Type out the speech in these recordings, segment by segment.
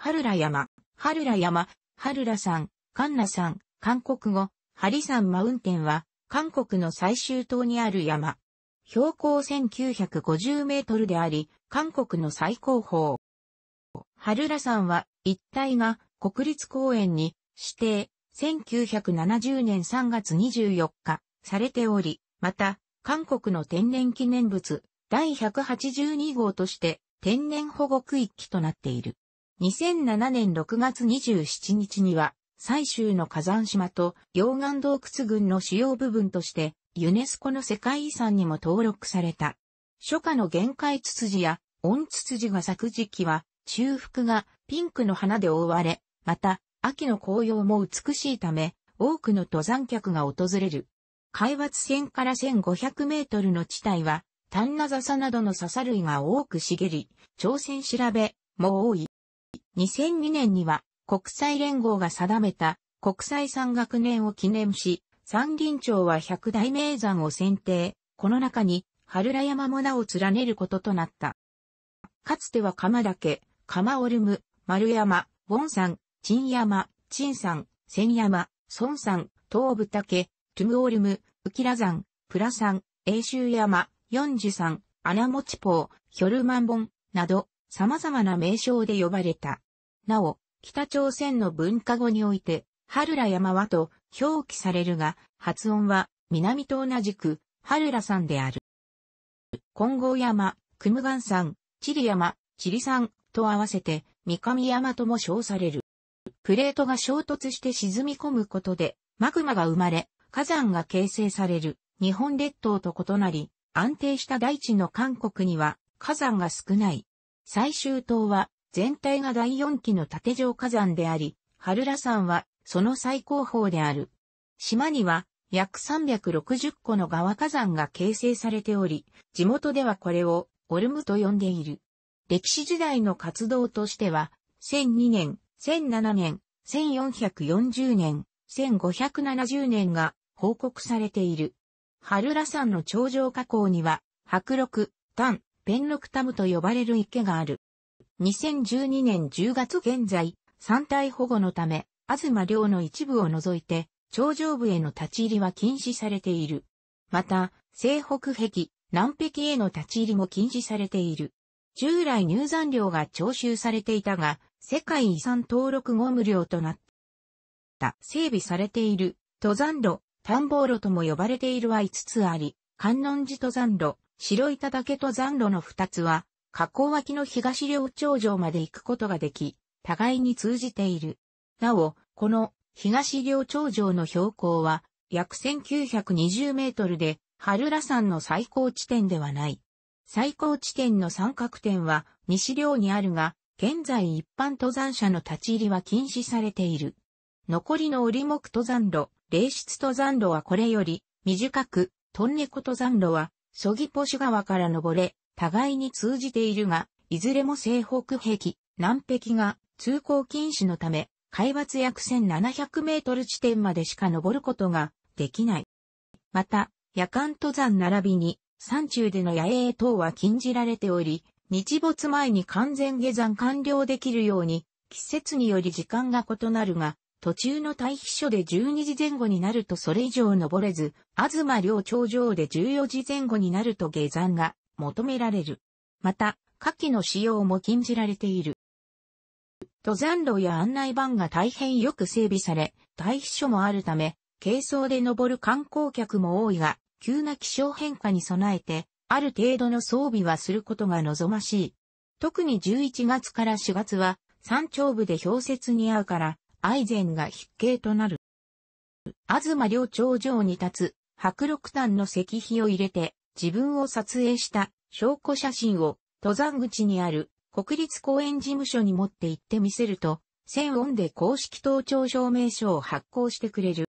春ら山、春ら山、春ら山、カンナ山、韓国語、ハリ山マウンテンは、韓国の最終島にある山。標高1950メートルであり、韓国の最高峰。春ら山は、一帯が国立公園に指定、1970年3月24日、されており、また、韓国の天然記念物、第182号として、天然保護区域となっている。2007年6月27日には、最終の火山島と溶岩洞窟群の主要部分として、ユネスコの世界遺産にも登録された。初夏の限界ツツジや、温ツツジが咲く時期は、中腹がピンクの花で覆われ、また、秋の紅葉も美しいため、多くの登山客が訪れる。海抜線から1500メートルの地帯は、丹那笹などの笹類が多く茂り、朝鮮調べ、も多い。2002年には国際連合が定めた国際山岳年を記念し、山林町は100大名山を選定、この中に春ら山も名を連ねることとなった。かつては鎌岳、鎌オルム、丸山、盆山、陳山、陳山、千山、孫山、東武岳、トゥムオルム、ウキラ山、プラ山、永州山、四樹山、穴持ちポー、ヒョルマンボン、など、様々な名称で呼ばれた。なお、北朝鮮の文化語において、春ら山はと表記されるが、発音は南と同じく春ら山である。金剛山、クムガン山、チリ山、チリ山と合わせて三上山とも称される。プレートが衝突して沈み込むことで、マグマが生まれ、火山が形成される日本列島と異なり、安定した大地の韓国には火山が少ない。最終島は全体が第四期の縦状火山であり、春羅山はその最高峰である。島には約360個の川火山が形成されており、地元ではこれをオルムと呼んでいる。歴史時代の活動としては、1002年、1007年、1440年、1570年が報告されている。春羅山の頂上河口には、白鹿、丹、ペンロクタムと呼ばれる池がある。2012年10月現在、山体保護のため、東寮の一部を除いて、頂上部への立ち入りは禁止されている。また、西北壁、南壁への立ち入りも禁止されている。従来入山料が徴収されていたが、世界遺産登録後無料となった。整備されている、登山路、探訪路とも呼ばれているは5つあり、観音寺登山路、白板岳登山路の2つは、河口脇の東両頂上まで行くことができ、互いに通じている。なお、この東両頂上の標高は約1920メートルで、春ら山の最高地点ではない。最高地点の三角点は西両にあるが、現在一般登山者の立ち入りは禁止されている。残りの折目登山路、霊質登山路はこれより短く、トンネコ登山路は、ソギポシ川から登れ、互いに通じているが、いずれも西北壁、南壁が通行禁止のため、海抜約1700メートル地点までしか登ることができない。また、夜間登山並びに山中での野営等は禁じられており、日没前に完全下山完了できるように、季節により時間が異なるが、途中の退避所で12時前後になるとそれ以上登れず、東両頂上で14時前後になると下山が求められる。また、下記の使用も禁じられている。登山路や案内板が大変よく整備され、対比所もあるため、軽装で登る観光客も多いが、急な気象変化に備えて、ある程度の装備はすることが望ましい。特に11月から4月は、山頂部で氷雪に合うから、愛禅が筆形となる。東両頂上に立つ、白六端の石碑を入れて、自分を撮影した証拠写真を登山口にある国立公園事務所に持って行ってみせると、線0 0音で公式登頂証明書を発行してくれる。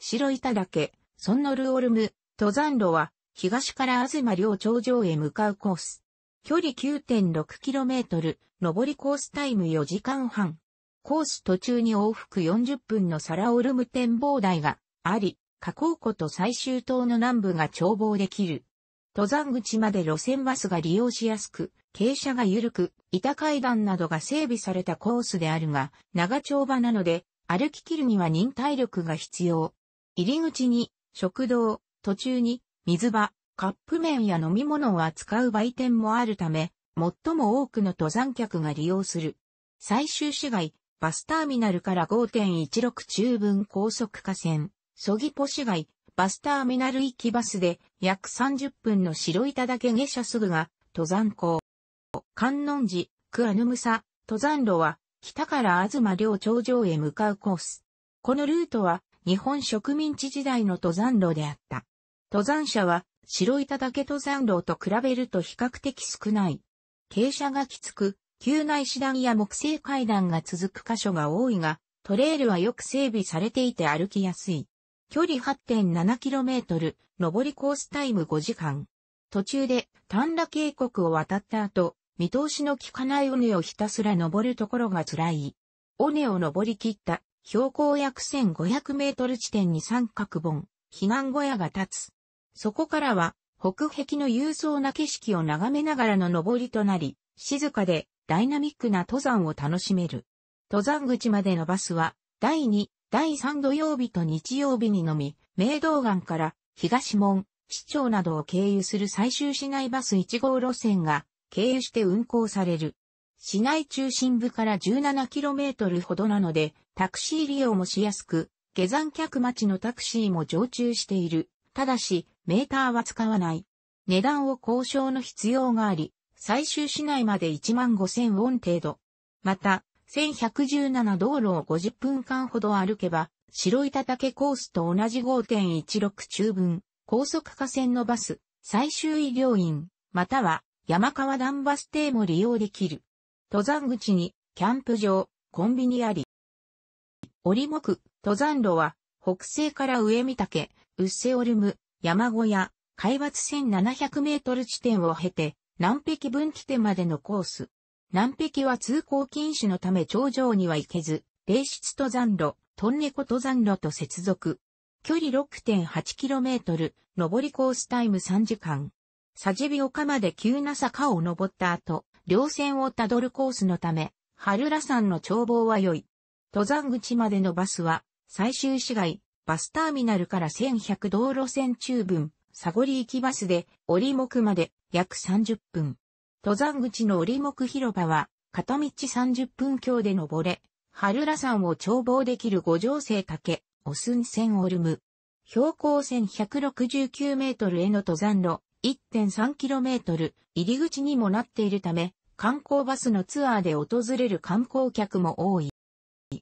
白板岳、ソンノルオルム、登山路は、東から東両頂上へ向かうコース。距離 9.6km、上りコースタイム4時間半。コース途中に往復40分のサラオルム展望台があり、加工湖と最終島の南部が眺望できる。登山口まで路線バスが利用しやすく、傾斜が緩く、板階段などが整備されたコースであるが、長丁場なので、歩き切るには忍耐力が必要。入り口に、食堂、途中に、水場、カップ麺や飲み物を扱う売店もあるため、最も多くの登山客が利用する。最終市街、バスターミナルから5.16中分高速化線、ソギポ市街、バスターミナル行きバスで約30分の白板岳下車すぐが登山口。観音寺、クアヌムサ、登山路は北から東両頂上へ向かうコース。このルートは日本植民地時代の登山路であった。登山者は白板岳登山路と比べると比較的少ない。傾斜がきつく、急な石段や木製階段が続く箇所が多いが、トレイルはよく整備されていて歩きやすい。距離 8.7km、上りコースタイム5時間。途中で丹羅渓谷を渡った後、見通しの効かない尾根をひたすら登るところが辛い。尾根を登り切った標高約1500メートル地点に三角本、悲願小屋が立つ。そこからは北壁の勇壮な景色を眺めながらの登りとなり、静かでダイナミックな登山を楽しめる。登山口までのバスは、第2、第3土曜日と日曜日にのみ、明道岸から東門、市長などを経由する最終市内バス1号路線が経由して運行される。市内中心部から 17km ほどなので、タクシー利用もしやすく、下山客待ちのタクシーも常駐している。ただし、メーターは使わない。値段を交渉の必要があり、最終市内まで1万5000ウォン程度。また、1117道路を50分間ほど歩けば、白板竹コースと同じ5.16中分、高速化線のバス、最終医療院、または山川段バス停も利用できる。登山口に、キャンプ場、コンビニあり。折目、登山路は、北西から上見岳、ウッセオルム、山小屋、海抜1700メートル地点を経て、南壁分岐点までのコース。南壁は通行禁止のため頂上には行けず、霊室登山路、トンネコ登山路と接続。距離 6.8km、上りコースタイム3時間。サジビ丘まで急な坂を登った後、稜線をたどるコースのため、春浦山の眺望は良い。登山口までのバスは、最終市街、バスターミナルから1100道路線中分、サゴリ行きバスで、折り目まで約30分。登山口の折目広場は、片道30分強で登れ、春ら山を眺望できる五条生竹、オスンンオルム。標高1169メートルへの登山路、1.3キロメートル、入り口にもなっているため、観光バスのツアーで訪れる観光客も多い。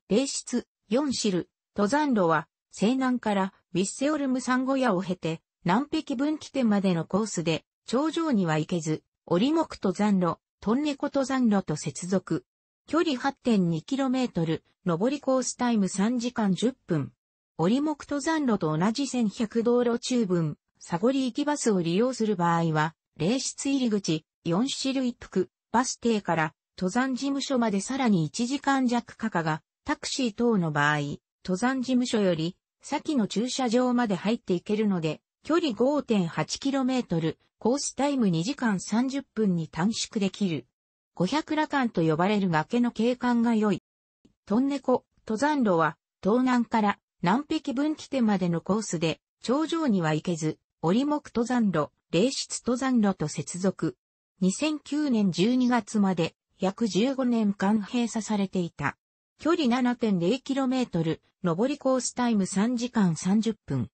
霊室、4シル、登山路は、西南からウィッセオルムサ小屋を経て、南壁分岐点までのコースで、頂上には行けず、折目登山路、トンネコ登山路と接続。距離 8.2km、上りコースタイム3時間10分。折目登山路と同じ1100道路中分、サゴリ行きバスを利用する場合は、霊室入り口、4種類服、バス停から、登山事務所までさらに1時間弱かかが、タクシー等の場合、登山事務所より、先の駐車場まで入っていけるので、距離 5.8km、コースタイム2時間30分に短縮できる。500羅漢と呼ばれる崖の景観が良い。トンネコ、登山路は、東南から南壁分岐点までのコースで、頂上には行けず、折目登山路、霊室登山路と接続。2009年12月まで、約15年間閉鎖されていた。距離 7.0km、上りコースタイム3時間30分。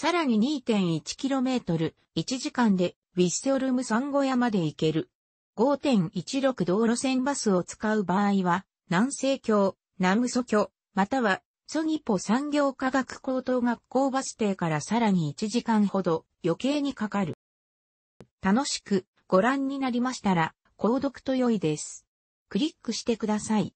さらに 2.1km、1時間でウィッセオルム産後屋まで行ける。5.16道路線バスを使う場合は、南西京、南無祖京、または、ソニポ産業科学高等学校バス停からさらに1時間ほど余計にかかる。楽しくご覧になりましたら、購読と良いです。クリックしてください。